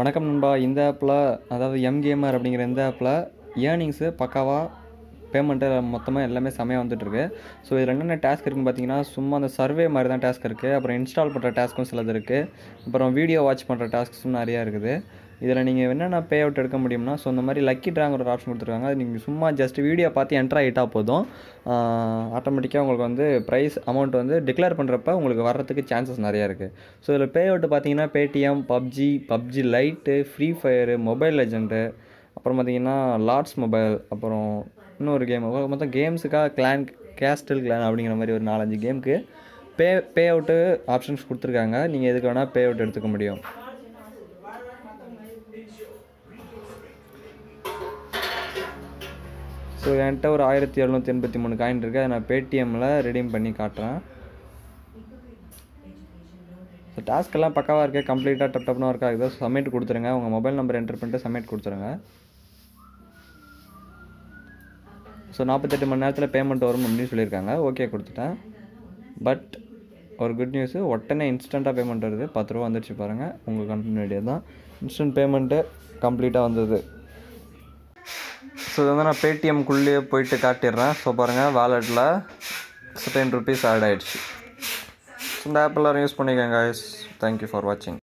வணக்கம் நண்பா இந்த ஆப்பில் அதாவது எம் கேமர் அப்படிங்கிற இந்த ஆப்பில் ஏர்னிங்ஸு பக்காவாக பேமெண்ட்டு மொத்தமாக எல்லாமே செமையாக வந்துட்டுருக்கு ஸோ இதில் என்னென்ன டாஸ்க் இருக்குன்னு பார்த்தீங்கன்னா சும்மா அந்த சர்வே மாதிரி தான் டாஸ்க் இருக்குது அப்புறம் இன்ஸ்டால் பண்ணுற டாஸ்க்கும் சிலது இருக்குது அப்புறம் வீடியோ வாட்ச் பண்ணுற டாஸ்க்ஸும் நிறையா இருக்குது இதில் நீங்கள் என்னென்ன பே அவுட் எடுக்க முடியும்னா ஸோ இந்த மாதிரி லக்கி ட்ராங்கிற ஒரு ஆப்ஷன் கொடுத்துருக்காங்க அது நீங்கள் சும்மா ஜஸ்ட் வீடியோ பார்த்து என்ட்ரு ஆகிட்டால் போதும் ஆட்டோமேட்டிக்காக உங்களுக்கு வந்து ப்ரைஸ் அமௌண்ட் வந்து டிக்ளேர் பண்ணுறப்ப உங்களுக்கு வர்றதுக்கு சான்சஸ் நிறையா இருக்குது ஸோ இதில் பே அவுட் பார்த்தீங்கன்னா Paytm PUBG PUBG lite Free Fire mobile legend அப்புறம் பார்த்திங்கன்னா லார்ட்ஸ் மொபைல் அப்புறம் இன்னொரு கேம் மொத்தம் கேம்ஸுக்காக கிளான் கேஸ்டல் கிளான் அப்படிங்கிற மாதிரி ஒரு நாலஞ்சு கேமுக்கு பே பே அவுட்டு ஆப்ஷன்ஸ் கொடுத்துருக்காங்க நீங்கள் எதுக்கு வேணால் பே அவுட் எடுத்துக்க முடியும் ஸோ என்கிட்ட ஒரு ஆயிரத்தி எழுநூற்றி எண்பத்தி மூணு காயின் இருக்குது அதை நான் பேடிஎம்மில் ரிடீம் பண்ணி காட்டுறேன் ஸோ டாஸ்க்கெல்லாம் பக்காவாக இருக்குது கம்ப்ளீட்டாக டப் டப்னாக ஒர்க் ஆகுது ஸோ சப்மிட் கொடுத்துருங்க உங்கள் மொபைல் நம்பர் என்டர் பண்ணிட்டு சப்மிட் கொடுத்துருங்க ஸோ நாற்பத்தெட்டு மணி நேரத்தில் பேமெண்ட் வரும் அப்படின்னு சொல்லியிருக்காங்க ஓகே கொடுத்துட்டேன் பட் ஒரு குட் நியூஸு உடனே இன்ஸ்டண்ட்டாக பேமெண்ட் வருது பத்து ரூபா வந்துடுச்சு பாருங்கள் உங்கள் ஐடியா தான் இன்ஸ்டன்ட் பேமெண்ட்டு கம்ப்ளீட்டாக வந்தது ஸோ இது வந்து நான் பேடிஎம்குள்ளேயே போயிட்டு காட்டிடுறேன் ஸோ பாருங்கள் வாலெட்டில் டென் ருபீஸ் ஆட் ஆகிடுச்சு ஸோ இந்த ஆப் எல்லோரும் யூஸ் பண்ணிக்கோங்க கைஸ் தேங்க்யூ ஃபார் வாட்சிங்